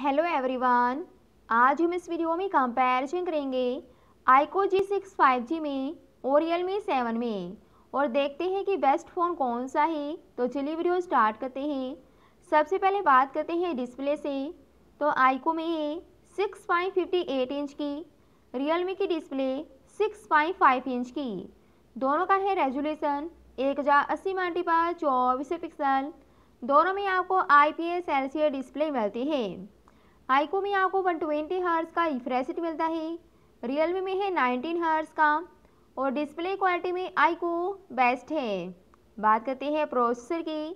hello everyone आज हम इस वीडियो में कंपैरिजन करेंगे आईको जी सिक्स फाइव जी में और रियल मी सेवन में और देखते हैं कि बेस्ट फ़ोन कौन सा है तो चलिए वीडियो स्टार्ट करते हैं सबसे पहले बात करते हैं डिस्प्ले से तो आईको में है six five fifty eight inch की रियल मी की display six five five inch की दोनों का है रेजुलेशन एक हज़ार अस्सी मल्टी पर चौबीस पिक्सल दोनों में आपको I P S L C display मिलती है आईको में आपको 120 ट्वेंटी हर्स का रिफ्रेश मिलता है रियलमी में है 19 हर्स का और डिस्प्ले क्वालिटी में आइको बेस्ट है बात करते हैं प्रोसेसर की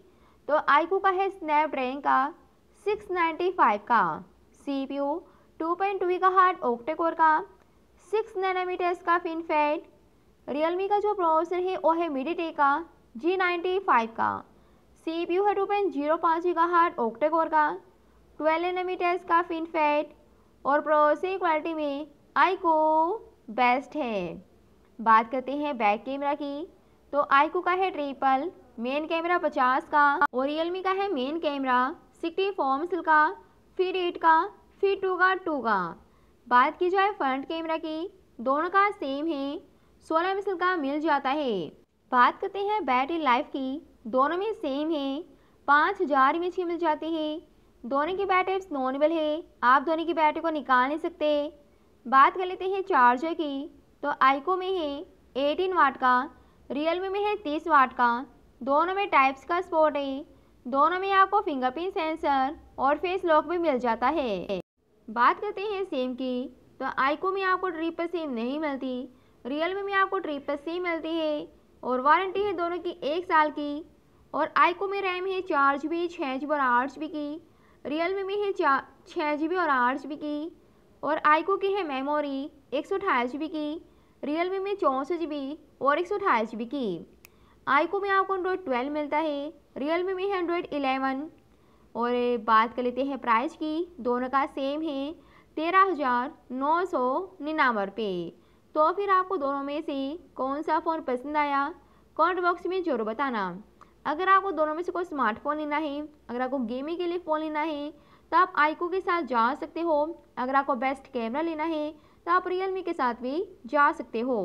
तो आइको का है स्नैपड्रैगन का 695 का C P U two point two का हार्ट ओक्टेकोर का सिक्स नैनोमीटर्स का फिनफेट रियलमी का जो प्रोसेसर है वो है टे का जी नाइन्टी फाइव का सी पी यू है टू पॉइंट जीरो पाँच का हार्ट ओक्टेकोर का ट्वेल्व एनामीटर्स का फैट और प्रोसेसिंग क्वालिटी में आईको बेस्ट है बात करते हैं बैक कैमरा की तो आईको का है ट्रिपल मेन कैमरा 50 का और रियलमी का है मेन कैमरा फोर फॉर्मसिल का फिर एट का फिर टू का टू का बात की जाए फ्रंट कैमरा की दोनों का सेम है 16 मिसल का मिल जाता है बात करते हैं बैटरी लाइफ की दोनों में सेम है पाँच हज़ार एम की मिल जाती है दोनों की बैट एप्स है आप दोनों की बैटरी को निकाल नहीं सकते बात कर लेते हैं चार्जर की तो आइको में है एटीन वाट का रियलमी में है तीस वाट का दोनों में टाइप्स का स्पोर्ट है दोनों में आपको फिंगरप्रिंट सेंसर और फेस लॉक भी मिल जाता है बात करते हैं सिम की तो आइको में आपको ट्रिपल सिम नहीं मिलती रियलमी में आपको ट्रिपल सिम मिलती है और वारंटी है दोनों की एक साल की और आइको में रैम है चार जी बी छः जी और आठ जी बी की रियल में है चार छः जी बी और आठ जी बी की और आईको की है मेमोरी एक सौ अठाईस जी बी की रियल मी में चौंसठ जी बी और एक सौ अठाईस जी बी की आईको में आपको एंड्रॉयड ट्वेल्व मिलता है रियल मी में है एंड्रॉयड इलेवन और बात कर लेते हैं प्राइस की दोनों का सेम है तेरह हज़ार नौ सौ निन्यानवे रुपये तो फिर आपको दोनों में से कौन सा फ़ोन पसंद आया कमेंट बॉक्स में ज़रूर बताना अगर आपको दोनों में से कोई स्मार्टफोन लेना है अगर आपको गेमिंग के लिए फ़ोन लेना है तो आप आइको के साथ जा सकते हो अगर आपको बेस्ट कैमरा लेना है तो आप रियल के साथ भी जा सकते हो